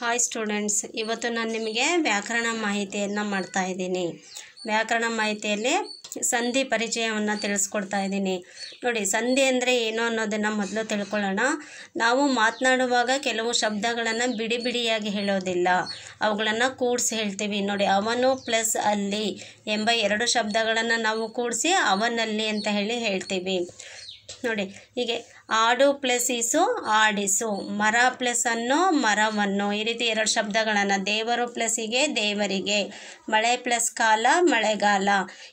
hi students ಇವತ್ತು ನಾನು ನಿಮಗೆ ವ್ಯಾಕರಣ ಮಾಹಿತಿಯನ್ನು ಮಾಡ್ತಾ ಇದ್ದೀನಿ ವ್ಯಾಕರಣ ಮಾಹಿತಿಯಲ್ಲಿ ಸಂಧಿ ಪರಿಚಯವನ್ನು ತಿಳಿಸ್ಕೊಡ್ತಾ ಇದ್ದೀನಿ ನೋಡಿ ಸಂಧಿ ಅಂದರೆ ಏನು ಅನ್ನೋದನ್ನು ಮೊದಲು ತಿಳ್ಕೊಳ್ಳೋಣ ನಾವು ಮಾತನಾಡುವಾಗ ಕೆಲವು ಶಬ್ದಗಳನ್ನು ಬಿಡಿ ಬಿಡಿಯಾಗಿ ಹೇಳೋದಿಲ್ಲ ಅವುಗಳನ್ನು ಕೂಡಿಸಿ ಹೇಳ್ತೀವಿ ನೋಡಿ ಅವನು ಪ್ಲಸ್ ಅಲ್ಲಿ ಎಂಬ ಎರಡು ಶಬ್ದಗಳನ್ನು ನಾವು ಕೂಡಿಸಿ ಅವನಲ್ಲಿ ಅಂತ ಹೇಳಿ ಹೇಳ್ತೀವಿ ನೋಡಿ ಹೀಗೆ ಆಡು ಪ್ಲಸ್ ಆಡಿಸು ಮರ ಪ್ಲಸ್ ಅನ್ನು ಮರವನ್ನು ಈ ರೀತಿ ಎರಡು ಶಬ್ದಗಳನ್ನು ದೇವರು ಪ್ಲಸ್ಸಿಗೆ ದೇವರಿಗೆ ಮಳೆ ಪ್ಲಸ್ ಕಾಲ ಮಳೆಗಾಲ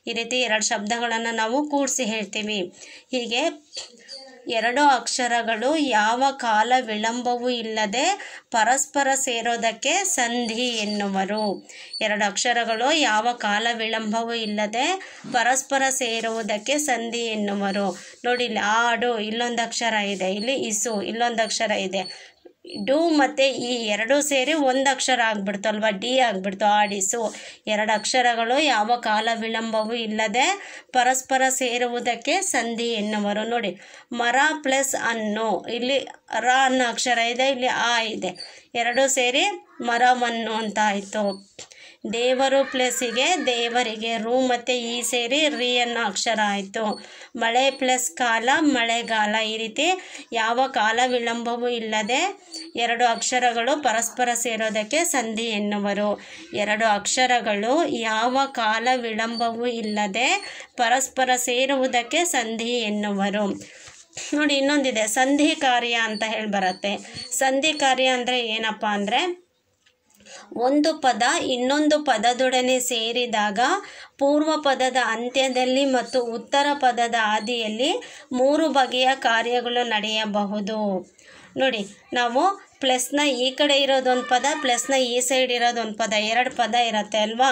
ಈ ರೀತಿ ಎರಡು ಶಬ್ದಗಳನ್ನು ನಾವು ಕೂಡಿಸಿ ಹೇಳ್ತೀವಿ ಹೀಗೆ ಎರಡು ಅಕ್ಷರಗಳು ಯಾವ ಕಾಲ ವಿಳಂಬವೂ ಇಲ್ಲದೆ ಪರಸ್ಪರ ಸೇರೋದಕ್ಕೆ ಸಂಧಿ ಎನ್ನುವರು ಎರಡು ಅಕ್ಷರಗಳು ಯಾವ ಕಾಲ ವಿಳಂಬವೂ ಇಲ್ಲದೆ ಪರಸ್ಪರ ಸೇರುವುದಕ್ಕೆ ಸಂಧಿ ಎನ್ನುವರು ನೋಡಿ ಇಲ್ಲಿ ಆಡು ಇಲ್ಲೊಂದು ಅಕ್ಷರ ಇದೆ ಇಲ್ಲಿ ಇಸು ಇಲ್ಲೊಂದು ಅಕ್ಷರ ಇದೆ ಡು ಮತ್ತು ಈ ಎರಡೂ ಸೇರಿ ಒಂದು ಅಕ್ಷರ ಅಲ್ವಾ ಡಿ ಆಗ್ಬಿಡ್ತು ಆಡಿಸು ಎರಡು ಅಕ್ಷರಗಳು ಯಾವ ಕಾಲ ವಿಳಂಬವೂ ಇಲ್ಲದೆ ಪರಸ್ಪರ ಸೇರುವುದಕ್ಕೆ ಸಂಧಿ ಎನ್ನುವರು ನೋಡಿ ಮರ ಪ್ಲಸ್ ಅನ್ನು ಇಲ್ಲಿ ರ ಅನ್ನೋ ಅಕ್ಷರ ಇದೆ ಇಲ್ಲಿ ಆ ಇದೆ ಎರಡೂ ಸೇರಿ ಮರವನ್ನು ಅಂತ ಆಯಿತು ದೇವರು ಪ್ಲಸ್ಸಿಗೆ ದೇವರಿಗೆ ರು ಮತ್ತು ಈ ಸೇರಿ ರೀ ಅನ್ನೋ ಅಕ್ಷರ ಆಯಿತು ಮಳೆ ಪ್ಲಸ್ ಕಾಲ ಮಳೆಗಾಲ ಈ ರೀತಿ ಯಾವ ಕಾಲ ವಿಳಂಬವೂ ಇಲ್ಲದೆ ಎರಡು ಅಕ್ಷರಗಳು ಪರಸ್ಪರ ಸೇರೋದಕ್ಕೆ ಸಂಧಿ ಎನ್ನುವರು ಎರಡು ಅಕ್ಷರಗಳು ಯಾವ ಕಾಲ ವಿಳಂಬವೂ ಇಲ್ಲದೆ ಪರಸ್ಪರ ಸೇರುವುದಕ್ಕೆ ಸಂಧಿ ಎನ್ನುವರು ನೋಡಿ ಇನ್ನೊಂದಿದೆ ಸಂಧಿ ಕಾರ್ಯ ಅಂತ ಹೇಳಿ ಬರುತ್ತೆ ಸಂಧಿ ಕಾರ್ಯ ಅಂದರೆ ಏನಪ್ಪ ಅಂದರೆ ಒಂದು ಪದ ಇನ್ನೊಂದು ಪದದೊಡನೆ ಸೇರಿದಾಗ ಪೂರ್ವ ಪದದ ಅಂತ್ಯದಲ್ಲಿ ಮತ್ತು ಉತ್ತರ ಪದದ ಆದಿಯಲ್ಲಿ ಮೂರು ಬಗೆಯ ಕಾರ್ಯಗಳು ನಡೆಯಬಹುದು ನೋಡಿ ನಾವು ಪ್ಲಸ್ನ ಈ ಕಡೆ ಇರೋದೊಂದು ಪದ ಪ್ಲಸ್ನ ಈ ಸೈಡ್ ಇರೋದೊಂದು ಪದ ಎರಡು ಪದ ಇರುತ್ತೆ ಅಲ್ವಾ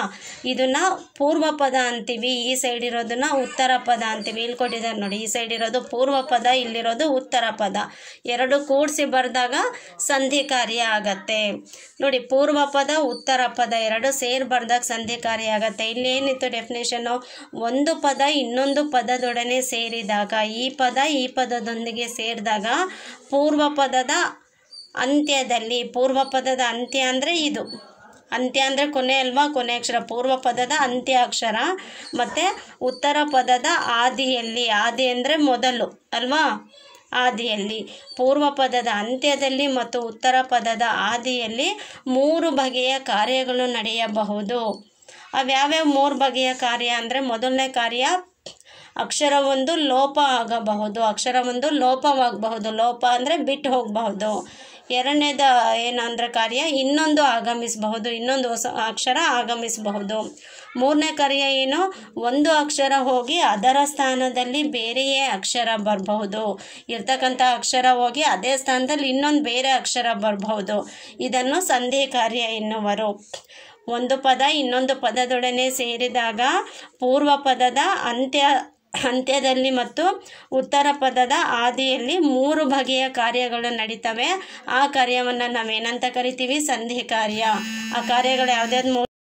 ಇದನ್ನು ಪೂರ್ವ ಪದ ಅಂತೀವಿ ಈ ಸೈಡ್ ಇರೋದನ್ನ ಉತ್ತರ ಪದ ಅಂತೀವಿ ಇಲ್ಲಿ ಕೊಟ್ಟಿದ್ದಾರೆ ನೋಡಿ ಈ ಸೈಡ್ ಇರೋದು ಪೂರ್ವ ಪದ ಇಲ್ಲಿರೋದು ಉತ್ತರ ಪದ ಎರಡು ಕೂಡಿಸಿ ಬರೆದಾಗ ಸಂಧಿ ಕಾರ್ಯ ಆಗತ್ತೆ ನೋಡಿ ಪೂರ್ವ ಪದ ಉತ್ತರ ಪದ ಎರಡು ಸೇರಿ ಬರೆದಾಗ ಸಂಧಿ ಕಾರ್ಯ ಆಗತ್ತೆ ಇಲ್ಲಿ ಏನಿತ್ತು ಡೆಫಿನೇಷನ್ನು ಒಂದು ಪದ ಇನ್ನೊಂದು ಪದದೊಡನೆ ಸೇರಿದಾಗ ಈ ಪದ ಈ ಪದದೊಂದಿಗೆ ಸೇರಿದಾಗ ಪೂರ್ವ ಪದದ ಅಂತ್ಯದಲ್ಲಿ ಪೂರ್ವ ಪದದ ಅಂತ್ಯ ಅಂದರೆ ಇದು ಅಂತ್ಯ ಅಂದರೆ ಕೊನೆ ಅಲ್ವಾ ಕೊನೆ ಅಕ್ಷರ ಪೂರ್ವ ಪದದ ಅಂತ್ಯ ಅಕ್ಷರ ಮತ್ತು ಉತ್ತರ ಪದದ ಆದಿಯಲ್ಲಿ ಆದಿ ಅಂದರೆ ಮೊದಲು ಅಲ್ವಾ ಆದಿಯಲ್ಲಿ ಪೂರ್ವ ಪದದ ಅಂತ್ಯದಲ್ಲಿ ಮತ್ತು ಉತ್ತರ ಪದದ ಆದಿಯಲ್ಲಿ ಮೂರು ಬಗೆಯ ಕಾರ್ಯಗಳು ನಡೆಯಬಹುದು ಅವ್ಯಾವ್ಯಾವ ಮೂರು ಬಗೆಯ ಕಾರ್ಯ ಅಂದರೆ ಮೊದಲನೇ ಕಾರ್ಯ ಅಕ್ಷರವೊಂದು ಲೋಪ ಆಗಬಹುದು ಅಕ್ಷರವೊಂದು ಲೋಪವಾಗಬಹುದು ಲೋಪ ಅಂದರೆ ಬಿಟ್ಟು ಹೋಗಬಹುದು ಎರಡನೇದ ಏನಂದ್ರೆ ಕಾರ್ಯ ಇನ್ನೊಂದು ಆಗಮಿಸಬಹುದು ಇನ್ನೊಂದು ಹೊಸ ಅಕ್ಷರ ಆಗಮಿಸಬಹುದು ಮೂರನೇ ಕಾರ್ಯ ಏನು ಒಂದು ಅಕ್ಷರ ಹೋಗಿ ಅದರ ಸ್ಥಾನದಲ್ಲಿ ಬೇರೆಯೇ ಅಕ್ಷರ ಬರಬಹುದು ಇರ್ತಕ್ಕಂಥ ಅಕ್ಷರ ಹೋಗಿ ಅದೇ ಸ್ಥಾನದಲ್ಲಿ ಇನ್ನೊಂದು ಬೇರೆ ಅಕ್ಷರ ಬರಬಹುದು ಇದನ್ನು ಸಂಧಿ ಕಾರ್ಯ ಎನ್ನುವರು ಒಂದು ಪದ ಇನ್ನೊಂದು ಪದದೊಡನೆ ಸೇರಿದಾಗ ಪೂರ್ವ ಪದದ ಅಂತ್ಯ ಅಂತ್ಯದಲ್ಲಿ ಮತ್ತು ಉತ್ತರ ಪದದ ಆದಿಯಲ್ಲಿ ಮೂರು ಬಗೆಯ ಕಾರ್ಯಗಳು ನಡೀತವೆ ಆ ಕಾರ್ಯವನ್ನು ನಾವೇನಂತ ಕರಿತೀವಿ ಸಂಧಿ ಕಾರ್ಯ ಆ ಕಾರ್ಯಗಳು ಯಾವುದ್ಯಾವ್ದು